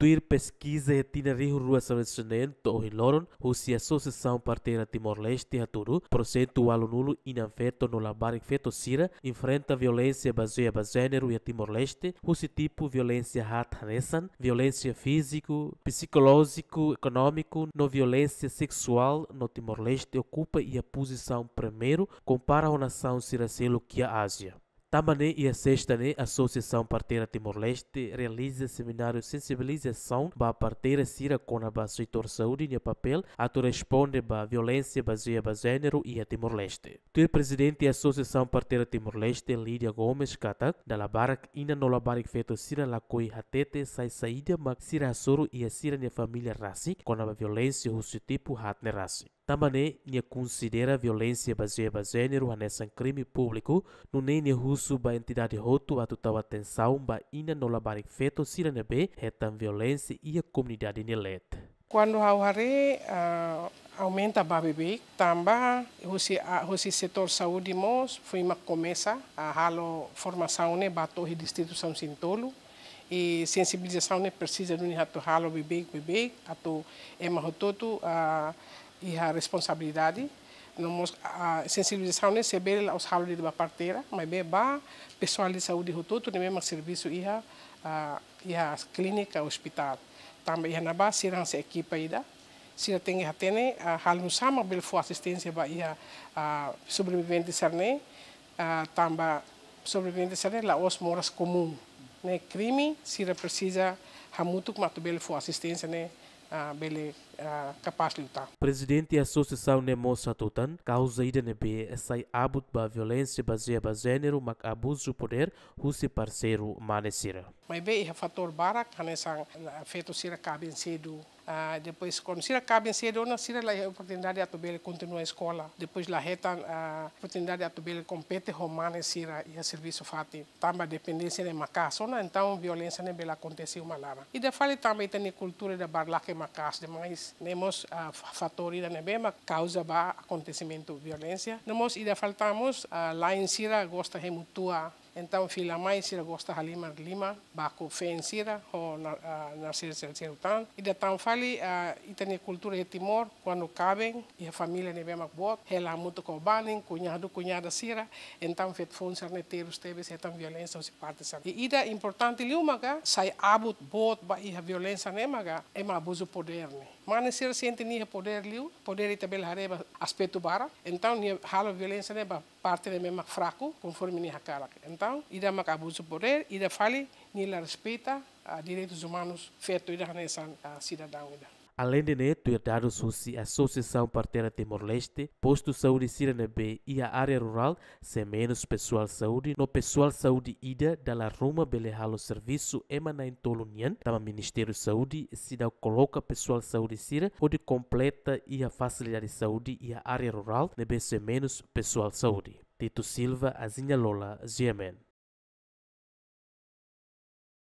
instituir pesquisa e itinerário rua selecionamento ou iloron, ou se a Associação Parteira Timor-Leste a Turu, procento o alunulo inanfeto no labar feto sira, enfrenta violência baseada gênero e Timor-Leste, ou se tipo violência hat hanesan, violência físico, psicológico, econômico, no violência sexual no Timor-Leste ocupa e a posição primeiro compara a nação siracelo que a Ásia. Também e a sexta, a Associação Parteira Timor-Leste realiza seminário sensibilização para a parteira Cira com setor saúde e papel a tu responde à violência baseada no gênero e a Timor-Leste. Tu presidente da é Associação Parteira Timor-Leste, Lídia Gomes Katak, da Labarak, ainda não Labarak feito Cira Lacoi Hatete, sai saída, mas Cira Assoro e a Cira a família Rassi com a violência russo tipo Hatne Rassi. Também, considera violência baseada no gênero nesse crime público, não nem russo Usuba entidade roto atutau atenção ba ina nola barik feto sirene be retam violência e a comunidade nelet. Quando hau hare uh, aumenta babibik, tamba husi, uh, husi setor saúde mos foi uma começa a halo formação ne batorre distrito São Sintolo e sensibilização ne precisa do nihato halo bebek bebek ato emahototo uh, e a responsabilidade nos a sensibilização né saber aos hábitos de parteira me bem ba pessoal de saúde rotou tudo mesmo serviço ia a la clínica hospital também ia na ba segurança equipa ida se tem a tene a halmo sama bel for assistência ba ia a sobrevivente serne a tamba sobrevivente serne la os moras comum né si la precisa hamutuk tu for assistência né a bele Eh, capaz de lutar. Presidente da Associação Nemo Satutan, causa ida sai abut ba violência baseada ba gênero, mac abuso poder, russe parceiro manecira. Mas bem, é fator barak, hanesang, eh, feito sira em cedo, Uh, depois quando se acaba cedo não se é a oportunidade de atubele continuar a escola depois lá reta a oportunidade de atubele compete romana se e a serviço fati também dependência de macasso então violência nem bela aconteceu malara e de fale também tem cultura de barlaque macasso demais Nemos uh, fator da causa ba acontecimento violência. Nemos ida faltamos, uh, lá em Sira gosta remutua então, filha mais, se gosta de lima, lima, baco Sira, ou nascer ser serutan. E de tão fali, e tem cultura de Timor, quando cabem, e a família ne bem bot, ela muito cobanem, cunhado, cunhada sira, então fet funcionar ne os teves, e tão violência ou se parte E ida importante liumaga, sai abut boa ba e a violência nemaga, é um abuso poder, né? Manecer sente nia poder liu, poder itabel hareba aspecto bara. Então nia halo violência neba parte de mema fraco, conforme nia karak. Então ida mak abuso poder, ida fale nia respeita a direitos humanos feito ida hanesan a cidadão ida. Além de neto herdar a Associação Parteira Timor-Leste, Posto Saúde Sirene B e a área rural, sem menos pessoal saúde, no pessoal saúde ida da La Roma Belehalo Serviço emana em Tolunian, tama Ministério Saúde, se dá coloca pessoal saúde sira, onde completa e a facilidade de saúde e a área rural, nebe sem menos pessoal saúde. Tito Silva, Azinha Lola, GMN.